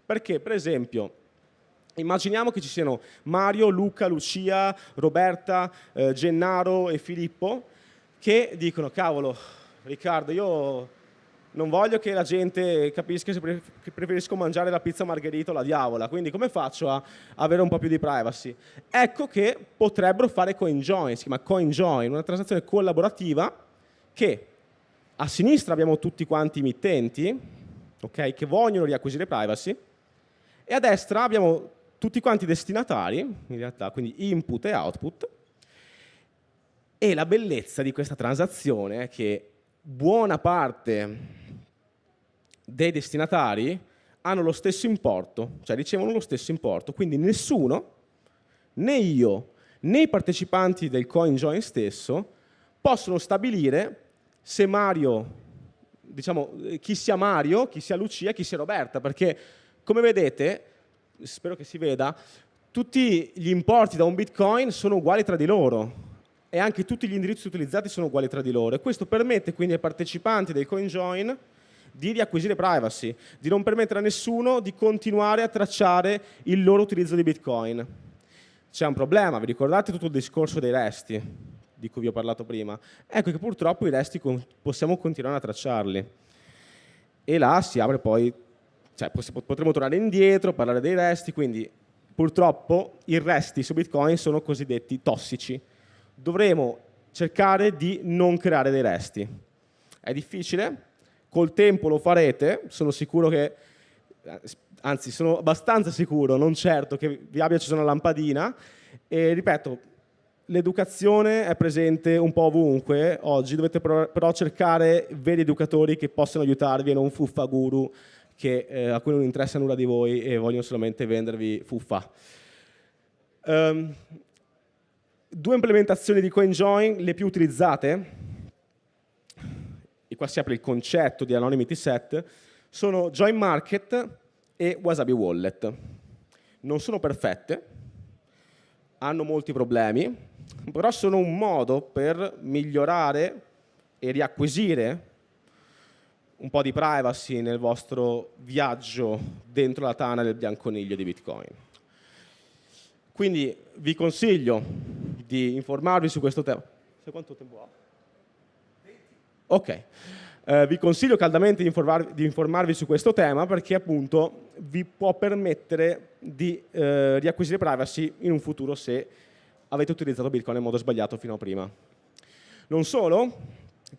Perché, per esempio, immaginiamo che ci siano Mario, Luca, Lucia, Roberta, eh, Gennaro e Filippo che dicono, cavolo, Riccardo, io non voglio che la gente capisca che preferisco mangiare la pizza margherita o la diavola, quindi come faccio a avere un po' più di privacy? Ecco che potrebbero fare CoinJoin, si chiama CoinJoin, una transazione collaborativa che a sinistra abbiamo tutti quanti i mittenti, okay, che vogliono riacquisire privacy, e a destra abbiamo tutti quanti i destinatari, in realtà, quindi input e output, e la bellezza di questa transazione è che buona parte dei destinatari hanno lo stesso importo, cioè ricevono lo stesso importo, quindi nessuno, né io né i partecipanti del CoinJoin stesso possono stabilire se Mario, diciamo eh, chi sia Mario, chi sia Lucia, chi sia Roberta, perché come vedete, spero che si veda, tutti gli importi da un bitcoin sono uguali tra di loro e anche tutti gli indirizzi utilizzati sono uguali tra di loro e questo permette quindi ai partecipanti del CoinJoin di riacquisire privacy, di non permettere a nessuno di continuare a tracciare il loro utilizzo di Bitcoin. C'è un problema, vi ricordate tutto il discorso dei resti di cui vi ho parlato prima? Ecco che purtroppo i resti possiamo continuare a tracciarli. E là si apre poi, cioè potremo tornare indietro, parlare dei resti, quindi purtroppo i resti su Bitcoin sono cosiddetti tossici. Dovremo cercare di non creare dei resti. È difficile, Col tempo lo farete, sono sicuro che, anzi sono abbastanza sicuro, non certo, che vi abbia acceso una lampadina. E ripeto, l'educazione è presente un po' ovunque oggi, dovete però cercare veri educatori che possano aiutarvi e non fuffa guru che, eh, a cui non interessa nulla di voi e vogliono solamente vendervi fuffa. Um, due implementazioni di CoinJoin, le più utilizzate, qua si apre il concetto di anonymity set, sono Join Market e Wasabi Wallet. Non sono perfette, hanno molti problemi, però sono un modo per migliorare e riacquisire un po' di privacy nel vostro viaggio dentro la tana del bianconiglio di Bitcoin. Quindi vi consiglio di informarvi su questo tema. Se quanto tempo ho? Ok, eh, vi consiglio caldamente di informarvi, di informarvi, su questo tema perché appunto vi può permettere di eh, riacquisire privacy in un futuro se avete utilizzato Bitcoin in modo sbagliato fino a prima. Non solo,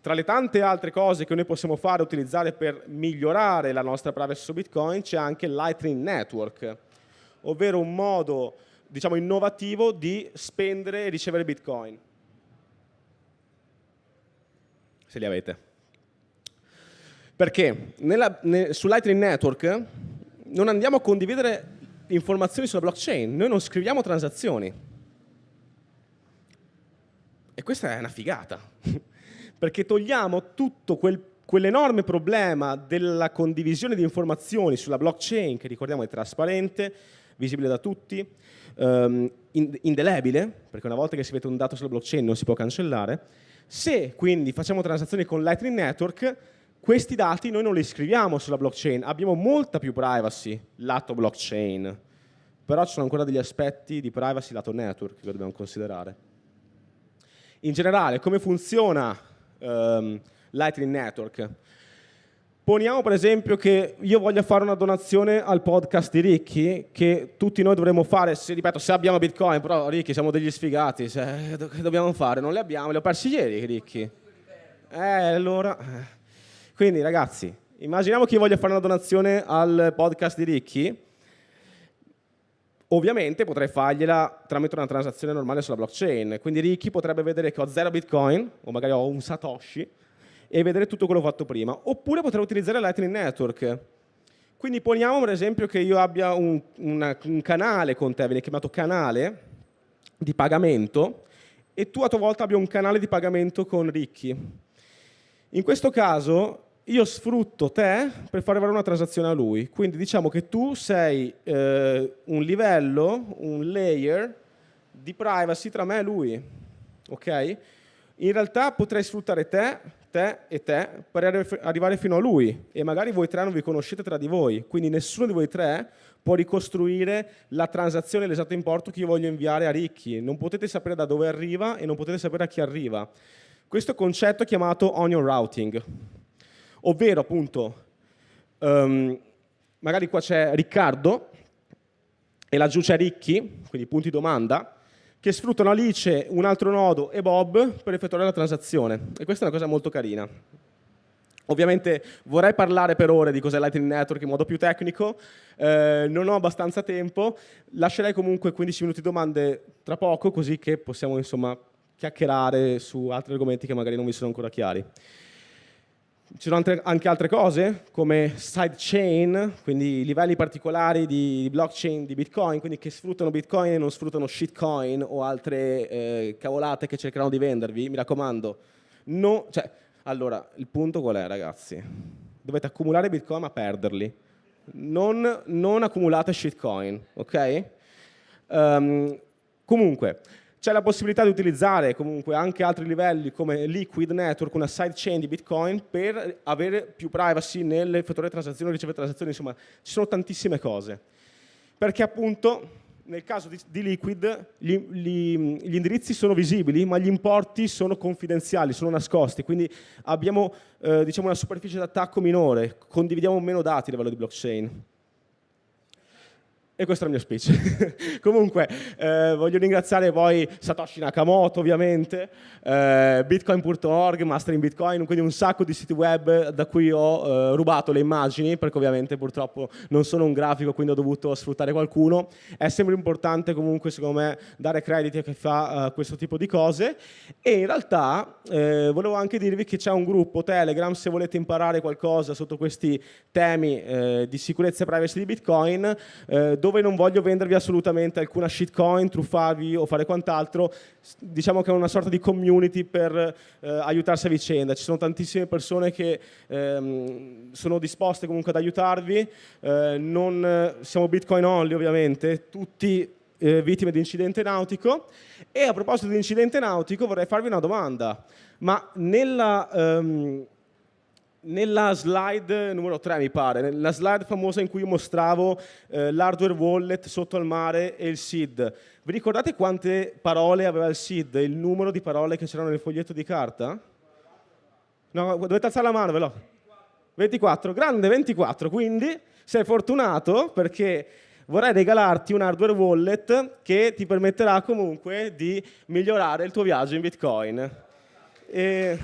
tra le tante altre cose che noi possiamo fare e utilizzare per migliorare la nostra privacy su Bitcoin c'è anche Lightning Network, ovvero un modo diciamo, innovativo di spendere e ricevere Bitcoin se li avete. Perché nella, ne, su Lightning Network non andiamo a condividere informazioni sulla blockchain, noi non scriviamo transazioni. E questa è una figata, perché togliamo tutto quel, quell'enorme problema della condivisione di informazioni sulla blockchain, che ricordiamo è trasparente, visibile da tutti, um, indelebile, perché una volta che si vede un dato sulla blockchain non si può cancellare, se quindi facciamo transazioni con Lightning Network, questi dati noi non li scriviamo sulla blockchain, abbiamo molta più privacy lato blockchain, però ci sono ancora degli aspetti di privacy lato network che dobbiamo considerare. In generale, come funziona um, Lightning Network? Poniamo per esempio che io voglia fare una donazione al podcast di Ricchi, che tutti noi dovremmo fare, se, ripeto, se abbiamo Bitcoin, però Ricchi siamo degli sfigati, cioè, do- che dobbiamo fare? Non le abbiamo, le ho persi ieri Ricchi. Eh, allora... Eh. Quindi ragazzi, immaginiamo che io voglia fare una donazione al podcast di Ricchi, ovviamente potrei fargliela tramite una transazione normale sulla blockchain, quindi Ricchi potrebbe vedere che ho zero Bitcoin, o magari ho un Satoshi, e vedere tutto quello fatto prima. Oppure potrei utilizzare Lightning Network. Quindi poniamo per esempio che io abbia un, una, un canale con te, viene chiamato canale di pagamento, e tu a tua volta abbia un canale di pagamento con Ricchi. In questo caso io sfrutto te per far avere una transazione a lui. Quindi diciamo che tu sei eh, un livello, un layer di privacy tra me e lui. Ok? In realtà potrei sfruttare te, te e te per arrivare fino a lui e magari voi tre non vi conoscete tra di voi, quindi nessuno di voi tre può ricostruire la transazione, l'esatto importo che io voglio inviare a Ricchi, non potete sapere da dove arriva e non potete sapere a chi arriva. Questo concetto è chiamato onion routing, ovvero appunto, um, magari qua c'è Riccardo e laggiù c'è Ricchi, quindi punti domanda, che sfruttano Alice, un altro nodo e Bob per effettuare la transazione. E questa è una cosa molto carina. Ovviamente vorrei parlare per ore di cos'è Lightning Network in modo più tecnico, eh, non ho abbastanza tempo, lascerei comunque 15 minuti domande tra poco così che possiamo insomma chiacchierare su altri argomenti che magari non vi sono ancora chiari. Ci sono anche altre cose come sidechain, quindi livelli particolari di blockchain di Bitcoin, quindi che sfruttano Bitcoin e non sfruttano shitcoin o altre eh, cavolate che cercheranno di vendervi. Mi raccomando, no, cioè, allora, il punto qual è, ragazzi? Dovete accumulare Bitcoin ma perderli. Non, non accumulate shitcoin, ok? Um, comunque, c'è la possibilità di utilizzare comunque anche altri livelli come Liquid Network, una sidechain di Bitcoin, per avere più privacy nell'effettuare transazioni, ricevere transazioni, insomma, ci sono tantissime cose. Perché appunto nel caso di, di Liquid gli, gli, gli, indirizzi sono visibili, ma gli importi sono confidenziali, sono nascosti, quindi abbiamo eh, diciamo una superficie d'attacco minore, condividiamo meno dati a livello di blockchain. E questo è il mio speech. Comunque, eh, voglio ringraziare poi Satoshi Nakamoto, ovviamente, eh, bitcoin.org, Mastering Bitcoin, quindi un sacco di siti web da cui ho eh, rubato le immagini, perché ovviamente purtroppo non sono un grafico, quindi ho dovuto sfruttare qualcuno. È sempre importante comunque, secondo me, dare crediti a chi fa eh, questo tipo di cose. E in realtà eh, volevo anche dirvi che c'è un gruppo Telegram, se volete imparare qualcosa sotto questi temi eh, di sicurezza e privacy di Bitcoin, dove dove non voglio vendervi assolutamente alcuna shitcoin, truffarvi o fare quant'altro, diciamo che è una sorta di community per eh, aiutarsi a vicenda. Ci sono tantissime persone che ehm, sono disposte comunque ad aiutarvi, eh, non, siamo Bitcoin only ovviamente, tutti eh, vittime di incidente nautico e a proposito di incidente nautico vorrei farvi una domanda, ma nella... Ehm, nella slide numero 3 mi pare, nella slide famosa in cui mostravo eh, l'hardware wallet sotto al mare e il SID, vi ricordate quante parole aveva il SID, il numero di parole che c'erano nel foglietto di carta? No, dovete alzare la mano, ve lo. 24, grande 24, quindi sei fortunato perché vorrei regalarti un hardware wallet che ti permetterà comunque di migliorare il tuo viaggio in Bitcoin. E...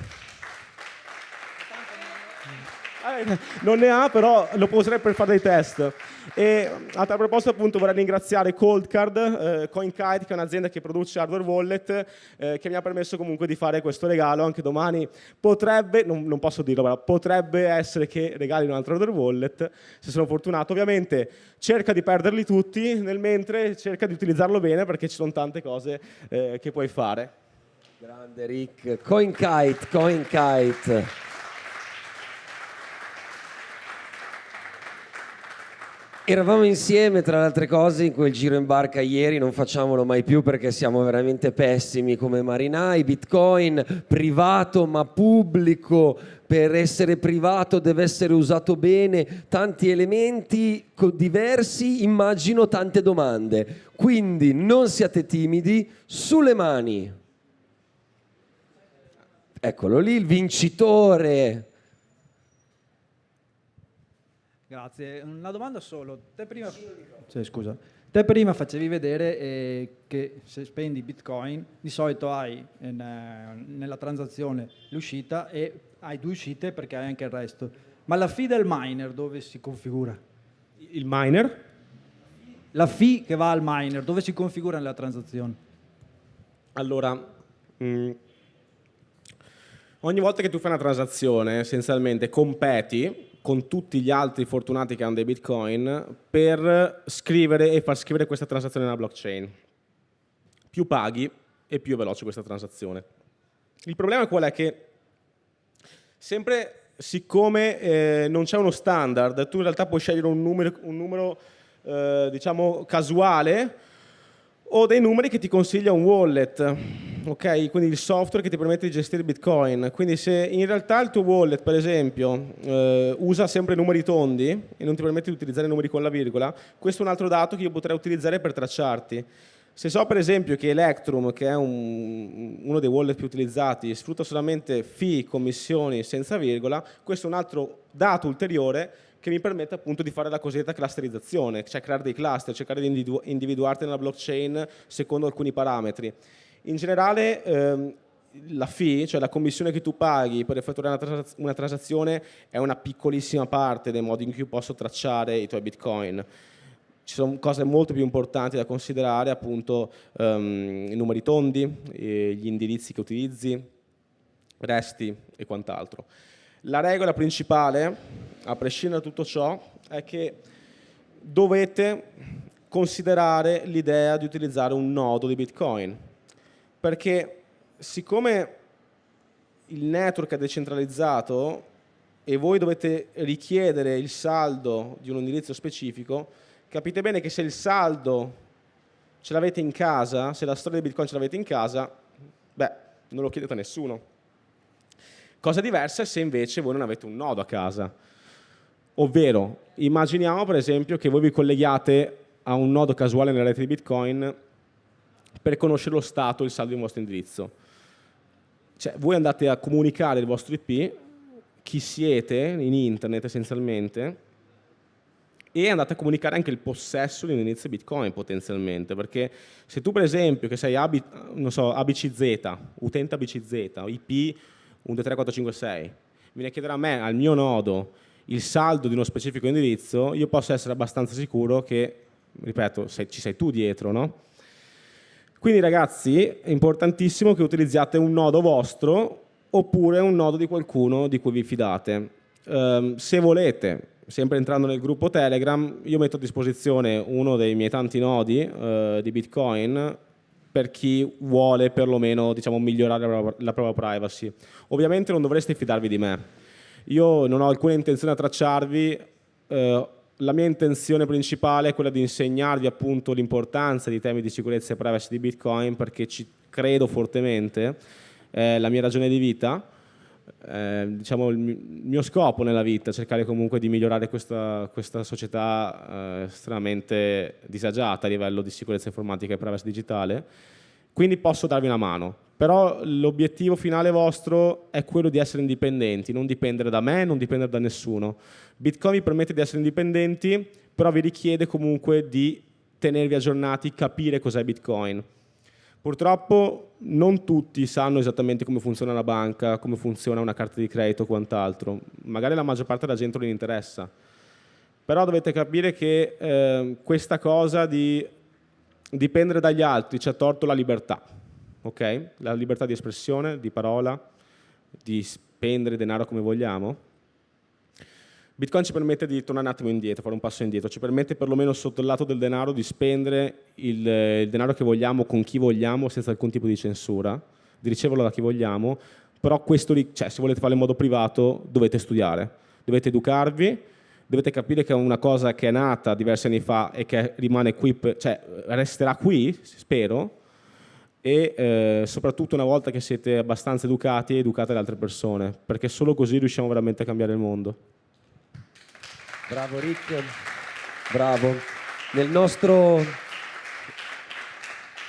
Eh, non ne ha, però lo può usare per fare dei test. E a tal proposito, appunto, vorrei ringraziare Coldcard, eh, CoinKite, che è un'azienda che produce hardware wallet, eh, che mi ha permesso comunque di fare questo regalo. Anche domani potrebbe, non, non posso dirlo, però potrebbe essere che regali un altro hardware wallet, se sono fortunato. Ovviamente cerca di perderli tutti, nel mentre cerca di utilizzarlo bene perché ci sono tante cose eh, che puoi fare. Grande Rick, CoinKite, CoinKite. Eravamo insieme, tra le altre cose, in quel giro in barca ieri, non facciamolo mai più perché siamo veramente pessimi come marinai. Bitcoin privato ma pubblico, per essere privato deve essere usato bene, tanti elementi diversi, immagino tante domande. Quindi non siate timidi, sulle mani. Eccolo lì, il vincitore Grazie. Una domanda solo. Te prima, cioè, scusa. Te prima facevi vedere eh, che se spendi bitcoin di solito hai eh, nella transazione l'uscita e hai due uscite perché hai anche il resto. Ma la fee del miner dove si configura? Il miner? La fee che va al miner dove si configura nella transazione? Allora, mh, mm, ogni volta che tu fai una transazione essenzialmente competi con tutti gli altri fortunati che hanno dei bitcoin per scrivere e far scrivere questa transazione nella blockchain. Più paghi e più veloce questa transazione. Il problema qual è? Che sempre siccome eh, non c'è uno standard, tu in realtà puoi scegliere un numero, un numero eh, diciamo casuale o dei numeri che ti consiglia un wallet, ok? Quindi il software che ti permette di gestire Bitcoin. Quindi se in realtà il tuo wallet, per esempio, eh, usa sempre numeri tondi e non ti permette di utilizzare i numeri con la virgola, questo è un altro dato che io potrei utilizzare per tracciarti. Se so per esempio che Electrum, che è un, uno dei wallet più utilizzati, sfrutta solamente fee, commissioni senza virgola, questo è un altro dato ulteriore che mi permette appunto di fare la cosiddetta clusterizzazione, cioè creare dei cluster, cercare di individu- individuarti nella blockchain secondo alcuni parametri. In generale ehm, la fee, cioè la commissione che tu paghi per effettuare una, trans- una transazione, è una piccolissima parte del modo in cui posso tracciare i tuoi bitcoin ci sono cose molto più importanti da considerare, appunto um, i numeri tondi, gli indirizzi che utilizzi, resti e quant'altro. La regola principale a prescindere da tutto ciò, è che dovete considerare l'idea di utilizzare un nodo di Bitcoin, perché siccome il network è decentralizzato e voi dovete richiedere il saldo di un indirizzo specifico, capite bene che se il saldo ce l'avete in casa, se la storia di Bitcoin ce l'avete in casa, beh, non lo chiedete a nessuno. Cosa diversa è se invece voi non avete un nodo a casa. Ovvero, immaginiamo per esempio che voi vi colleghiate a un nodo casuale nella rete di Bitcoin per conoscere lo stato, il saldo di un vostro indirizzo. Cioè, voi andate a comunicare il vostro IP, chi siete in internet essenzialmente, e andate a comunicare anche il possesso di un indirizzo Bitcoin potenzialmente, perché se tu per esempio che sei AB, so, ABCZ, utente ABCZ, IP 123456, viene a chiedere a me, al mio nodo, il saldo di uno specifico indirizzo, io posso essere abbastanza sicuro che, ripeto, sei, ci sei tu dietro, no? Quindi ragazzi, è importantissimo che utilizziate un nodo vostro oppure un nodo di qualcuno di cui vi fidate. Um, se volete, sempre entrando nel gruppo Telegram, io metto a disposizione uno dei miei tanti nodi uh, di Bitcoin per chi vuole perlomeno diciamo, migliorare la propria privacy. Ovviamente non dovreste fidarvi di me, io non ho alcuna intenzione a tracciarvi, eh, la mia intenzione principale è quella di insegnarvi appunto l'importanza di temi di sicurezza e privacy di Bitcoin perché ci credo fortemente, è eh, la mia ragione di vita. Eh, diciamo, il mio scopo nella vita, cercare comunque di migliorare questa, questa società eh, estremamente disagiata a livello di sicurezza informatica e privacy digitale. Quindi posso darvi una mano. Però l'obiettivo finale vostro è quello di essere indipendenti, non dipendere da me, non dipendere da nessuno. Bitcoin vi permette di essere indipendenti, però vi richiede comunque di tenervi aggiornati, capire cos'è Bitcoin. Purtroppo non tutti sanno esattamente come funziona una banca, come funziona una carta di credito o quant'altro. Magari la maggior parte della gente non gli interessa. Però dovete capire che eh, questa cosa di dipendere dagli altri ci ha tolto la libertà ok? La libertà di espressione, di parola, di spendere denaro come vogliamo. Bitcoin ci permette di tornare un attimo indietro, fare un passo indietro, ci permette perlomeno sotto il lato del denaro di spendere il, il denaro che vogliamo con chi vogliamo senza alcun tipo di censura, di riceverlo da chi vogliamo, però questo, cioè, se volete farlo in modo privato dovete studiare, dovete educarvi, dovete capire che è una cosa che è nata diversi anni fa e che rimane qui, cioè resterà qui, spero, e eh, soprattutto una volta che siete abbastanza educati, educate le altre persone, perché solo così riusciamo veramente a cambiare il mondo. Bravo Rick, bravo. Nel nostro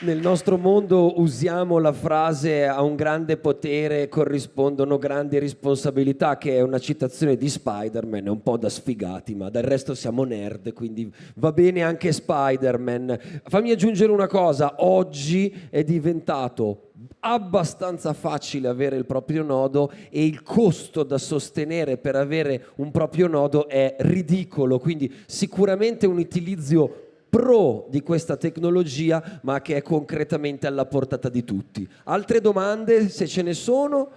nel nostro mondo usiamo la frase a un grande potere corrispondono grandi responsabilità, che è una citazione di Spider-Man, è un po' da sfigati, ma del resto siamo nerd, quindi va bene anche Spider-Man. Fammi aggiungere una cosa, oggi è diventato abbastanza facile avere il proprio nodo e il costo da sostenere per avere un proprio nodo è ridicolo, quindi sicuramente un utilizzo pro di questa tecnologia, ma che è concretamente alla portata di tutti. Altre domande, se ce ne sono?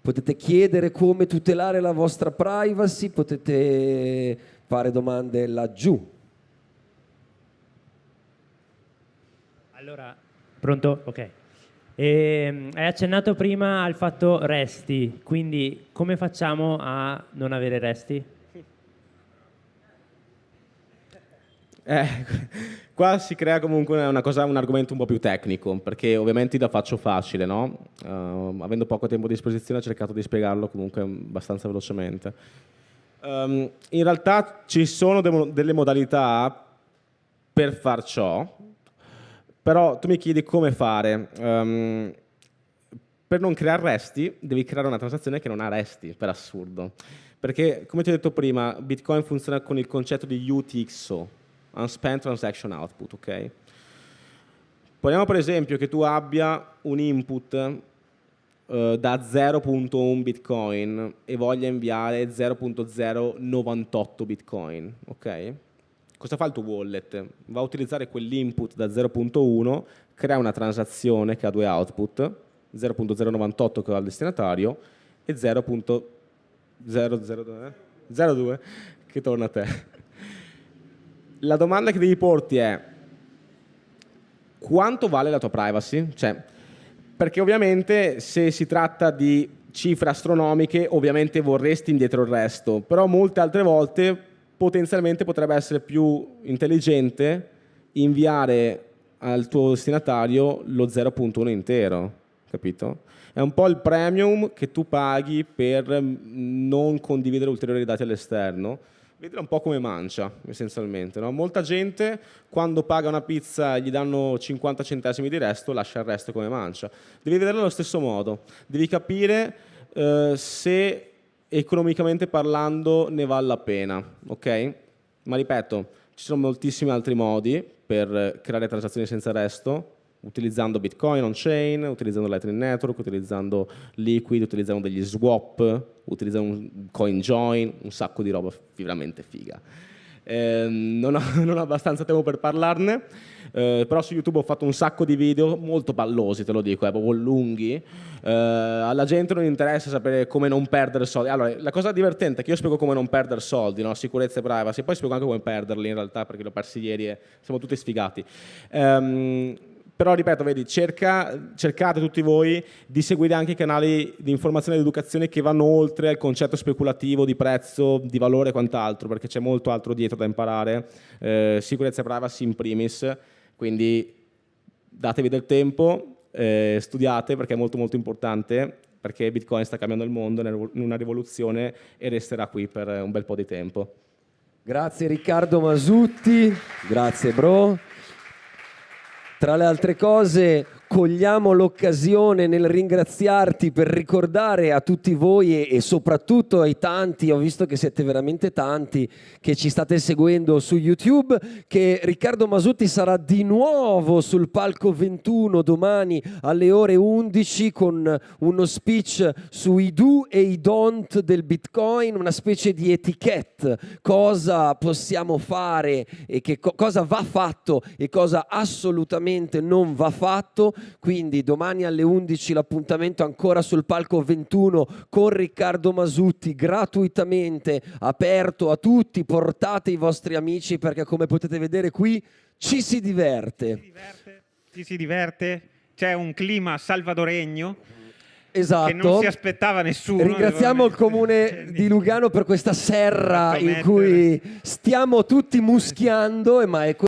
Potete chiedere come tutelare la vostra privacy, potete fare domande laggiù. Allora, pronto? Ok. E, ehm, hai accennato prima al fatto resti, quindi come facciamo a non avere resti? Eh, qua si crea comunque una cosa, un argomento un po' più tecnico, perché ovviamente la faccio facile, no? Uh, avendo poco tempo a disposizione ho cercato di spiegarlo comunque abbastanza velocemente. Um, in realtà ci sono de- delle modalità per far ciò, però tu mi chiedi come fare. Um, per non creare resti devi creare una transazione che non ha resti, per assurdo. Perché, come ti ho detto prima, Bitcoin funziona con il concetto di UTXO, unspent transaction output, ok? Poniamo per esempio che tu abbia un input eh, da 0.1 bitcoin e voglia inviare 0.098 bitcoin, ok? Cosa fa il tuo wallet? Va a utilizzare quell'input da 0.1, crea una transazione che ha due output, 0.098 che va al destinatario e 0.002 che torna a te la domanda che devi porti è quanto vale la tua privacy? Cioè, perché ovviamente se si tratta di cifre astronomiche, ovviamente vorresti indietro il resto, però molte altre volte potenzialmente potrebbe essere più intelligente inviare al tuo destinatario lo 0.1 intero, capito? È un po' il premium che tu paghi per non condividere ulteriori dati all'esterno vedere un po' come mancia, essenzialmente. No? Molta gente, quando paga una pizza gli danno 50 centesimi di resto, lascia il resto come mancia. Devi vederlo allo stesso modo. Devi capire eh, se economicamente parlando ne vale la pena, ok? Ma ripeto, ci sono moltissimi altri modi per creare transazioni senza resto, utilizzando Bitcoin on-chain, utilizzando Lightning Network, utilizzando Liquid, utilizzando degli swap, utilizzando CoinJoin, un sacco di roba veramente figa. Eh, non, ho, non, ho, abbastanza tempo per parlarne, eh, però su YouTube ho fatto un sacco di video molto ballosi, te lo dico, eh, proprio lunghi. Eh, alla gente non interessa sapere come non perdere soldi. Allora, la cosa divertente è che io spiego come non perdere soldi, no? sicurezza e privacy, poi spiego anche come perderli in realtà perché li ho persi ieri e siamo tutti sfigati. Ehm, però ripeto, vedi, cerca, cercate tutti voi di seguire anche i canali di informazione ed educazione che vanno oltre al concetto speculativo di prezzo, di valore e quant'altro, perché c'è molto altro dietro da imparare, eh, sicurezza e privacy in primis, quindi datevi del tempo, eh, studiate perché è molto molto importante, perché Bitcoin sta cambiando il mondo in una rivoluzione e resterà qui per un bel po' di tempo. Grazie Riccardo Masutti, grazie bro. Tra le altre cose, cogliamo l'occasione nel ringraziarti per ricordare a tutti voi e, soprattutto ai tanti, ho visto che siete veramente tanti che ci state seguendo su YouTube, che Riccardo Masutti sarà di nuovo sul palco 21 domani alle ore 11 con uno speech sui do e i don't del Bitcoin, una specie di etichette, cosa possiamo fare e che co cosa va fatto e cosa assolutamente non va fatto quindi domani alle 11 l'appuntamento ancora sul palco 21 con Riccardo Masutti, gratuitamente aperto a tutti. Portate i vostri amici perché come potete vedere qui ci si diverte. Ci si diverte, ci si diverte. c'è un clima salvadoregno. Esatto. Che non esatto. si aspettava nessuno. Ringraziamo il comune di Lugano per questa serra in cui stiamo tutti muschiando, ma è